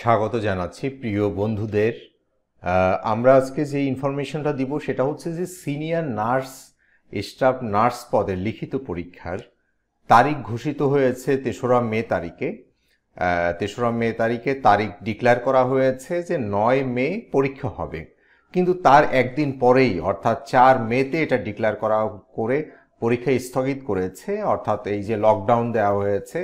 স্বাগত জানাচ্ছি প্রিয় বন্ধুদের আমরা আজকে যে ইনফরমেশনটা দিব সেটা হচ্ছে যে সিনিয়র নার্স স্টাফ নার্স পদের লিখিত পরীক্ষার তারিখ ঘোষিত হয়েছে তেসরা মে তারিখে তেসরা মে তারিখে তারিখ ডিক্লেয়ার করা হয়েছে যে নয় মে পরীক্ষা হবে কিন্তু তার একদিন পরেই অর্থাৎ চার মেতে এটা ডিক্লেয়ার করা করে পরীক্ষা স্থগিত করেছে অর্থাৎ এই যে লকডাউন দেওয়া হয়েছে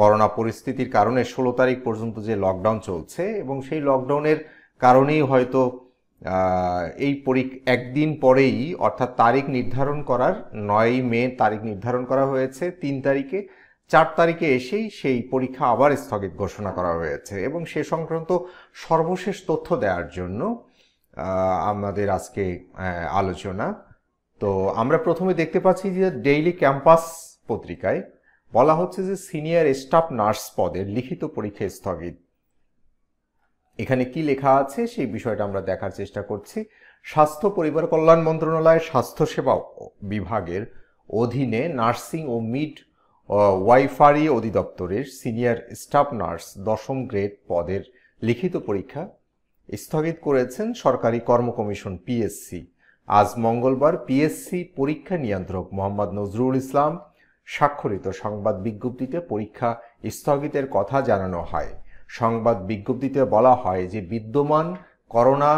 করোনা পরিস্থিতির কারণে ষোলো তারিখ পর্যন্ত যে লকডাউন চলছে এবং সেই লকডাউনের কারণেই হয়তো এই পরীক একদিন পরেই অর্থাৎ তারিখ নির্ধারণ করার নয়ই মে তারিখ নির্ধারণ করা হয়েছে তিন তারিখে চার তারিখে এসেই সেই পরীক্ষা আবার স্থগিত ঘোষণা করা হয়েছে এবং সে সংক্রান্ত সর্বশেষ তথ্য দেওয়ার জন্য আমাদের আজকে আলোচনা তো আমরা প্রথমে দেখতে পাচ্ছি যে ডেইলি ক্যাম্পাস পত্রিকায় বলা হচ্ছে যে সিনিয়র স্টাফ নার্স পদের লিখিত পরীক্ষা স্থগিত এখানে কি লেখা আছে সেই বিষয়টা আমরা দেখার চেষ্টা করছি স্বাস্থ্য পরিবার কল্যাণ মন্ত্রণালয়ের স্বাস্থ্যসেবা বিভাগের অধীনে নার্সিং ও মিড ওয়াইফারি অধিদপ্তরের সিনিয়র স্টাফ নার্স দশম গ্রেড পদের লিখিত পরীক্ষা স্থগিত করেছেন সরকারি কর্ম কমিশন পিএসসি আজ মঙ্গলবার পিএসসি পরীক্ষা নিয়ন্ত্রক মোহাম্মদ নজরুল ইসলাম স্বাক্ষরিত সংবাদ বিজ্ঞপ্তিতে পরীক্ষা স্থগিতের কথা জানানো হয় সংবাদ বিজ্ঞপ্তিতে বলা হয় যে বিদ্যমান করোনা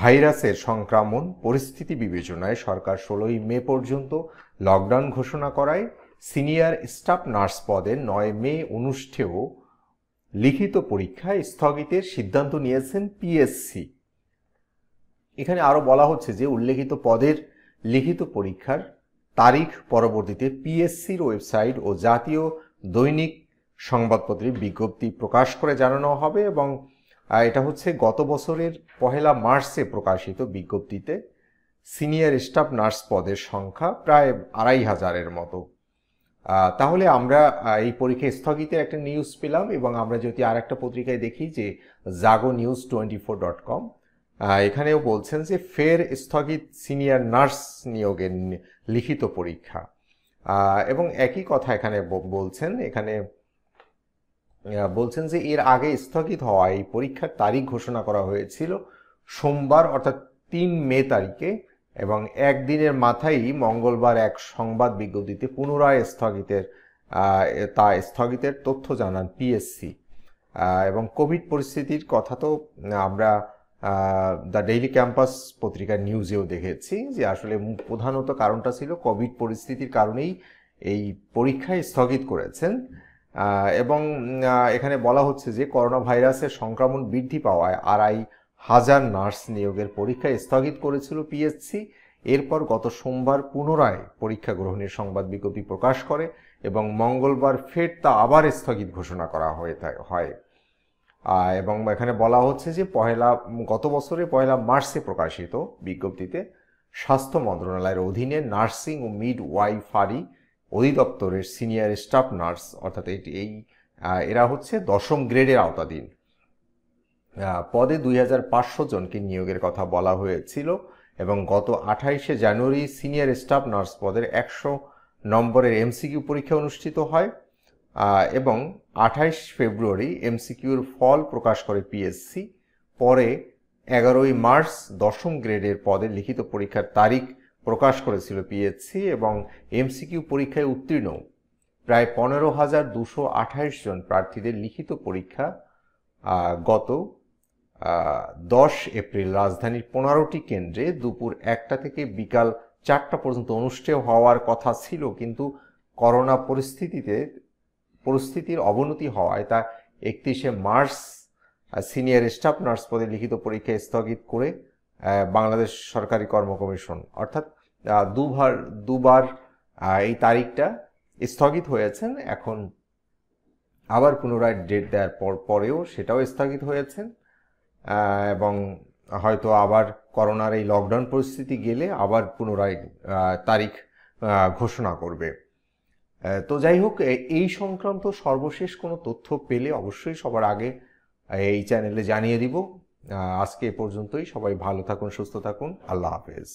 ভাইরাসের সংক্রমণ পরিস্থিতি বিবেচনায় সরকার ষোলোই মে পর্যন্ত লকডাউন ঘোষণা করায় সিনিয়র স্টাফ নার্স পদে নয় মে অনুষ্ঠেয় লিখিত পরীক্ষা স্থগিতের সিদ্ধান্ত নিয়েছেন পিএসসি এখানে আরও বলা হচ্ছে যে উল্লেখিত পদের লিখিত পরীক্ষার তারিখ পরবর্তীতে পিএসসির ওয়েবসাইট ও জাতীয় দৈনিক সংবাদপত্রে বিজ্ঞপ্তি প্রকাশ করে জানানো হবে এবং এটা হচ্ছে গত বছরের পহেলা মার্চে প্রকাশিত বিজ্ঞপ্তিতে সিনিয়র স্টাফ নার্স পদের সংখ্যা প্রায় আড়াই হাজারের মতো তাহলে আমরা এই পরীক্ষা স্থগিতের একটা নিউজ পেলাম এবং আমরা যদি আর একটা পত্রিকায় দেখি যে Jago News twenty four dot com এখানেও বলছেন যে ফের স্থগিত সিনিয়র নার্স নিয়োগের লিখিত পরীক্ষা এবং একই কথা এখানে বলছেন এখানে বলছেন যে এর আগে স্থগিত হওয়া এই পরীক্ষার তারিখ ঘোষণা করা হয়েছিল সোমবার অর্থাৎ তিন মে তারিখে এবং একদিনের মাথায় মঙ্গলবার এক সংবাদ বিজ্ঞপ্তিতে পুনরায় স্থগিতের তা স্থগিতের তথ্য জানান পিএসসি এবং কোভিড পরিস্থিতির কথা তো আমরা দ্য ডেইলি ক্যাম্পাস পত্রিকার নিউজেও দেখেছি যে আসলে প্রধানত কারণটা ছিল কোভিড পরিস্থিতির কারণেই এই পরীক্ষায় স্থগিত করেছেন এবং এখানে বলা হচ্ছে যে করোনা ভাইরাসের সংক্রমণ বৃদ্ধি পাওয়ায় আড়াই হাজার নার্স নিয়োগের পরীক্ষা স্থগিত করেছিল পিএসসি এরপর গত সোমবার পুনরায় পরীক্ষা গ্রহণের সংবাদ বিজ্ঞপ্তি প্রকাশ করে এবং মঙ্গলবার ফের তা আবার স্থগিত ঘোষণা করা হয়ে হয় এবং এখানে বলা হচ্ছে যে পহেলা গত বছরে পহেলা মার্চে প্রকাশিত বিজ্ঞপ্তিতে স্বাস্থ্য মন্ত্রণালয়ের অধীনে নার্সিং ও মিড ওয়াইফারি অধিদপ্তরের সিনিয়র স্টাফ নার্স অর্থাৎ এটি এই এরা হচ্ছে দশম গ্রেডের আওতাধীন পদে দুই জনকে নিয়োগের কথা বলা হয়েছিল এবং গত আঠাইশে জানুয়ারি সিনিয়র স্টাফ নার্স পদের একশো নম্বরের এমসিকিউ পরীক্ষা অনুষ্ঠিত হয় এবং আঠাইশ ফেব্রুয়ারি এমসিকিউর ফল প্রকাশ করে পিএসসি পরে এগারোই মার্চ দশম গ্রেডের পদে লিখিত পরীক্ষার তারিখ প্রকাশ করেছিল পিএসসি এবং এমসিকিউ পরীক্ষায় উত্তীর্ণ প্রায় পনেরো হাজার দুশো আঠাইশ জন প্রার্থীদের লিখিত পরীক্ষা গত দশ এপ্রিল রাজধানীর পনেরোটি কেন্দ্রে দুপুর একটা থেকে বিকাল চারটা পর্যন্ত অনুষ্ঠেয় হওয়ার কথা ছিল কিন্তু করোনা পরিস্থিতিতে পরিস্থিতির অবনতি হওয়ায় তা একত্রিশে মার্চ সিনিয়র স্টাফ নার্স পদে লিখিত পরীক্ষা স্থগিত করে বাংলাদেশ সরকারি কর্ম কমিশন অর্থাৎ দুবার দুবার এই তারিখটা স্থগিত হয়েছেন এখন আবার পুনরায় ডেট দেওয়ার পর পরেও সেটাও স্থগিত হয়েছেন এবং হয়তো আবার করোনার এই লকডাউন পরিস্থিতি গেলে আবার পুনরায় তারিখ ঘোষণা করবে তো যাই হোক এই সংক্রান্ত সর্বশেষ কোনো তথ্য পেলে অবশ্যই সবার আগে এই চ্যানেলে জানিয়ে দিব আজকে এ পর্যন্তই সবাই ভালো থাকুন সুস্থ থাকুন আল্লাহ হাফেজ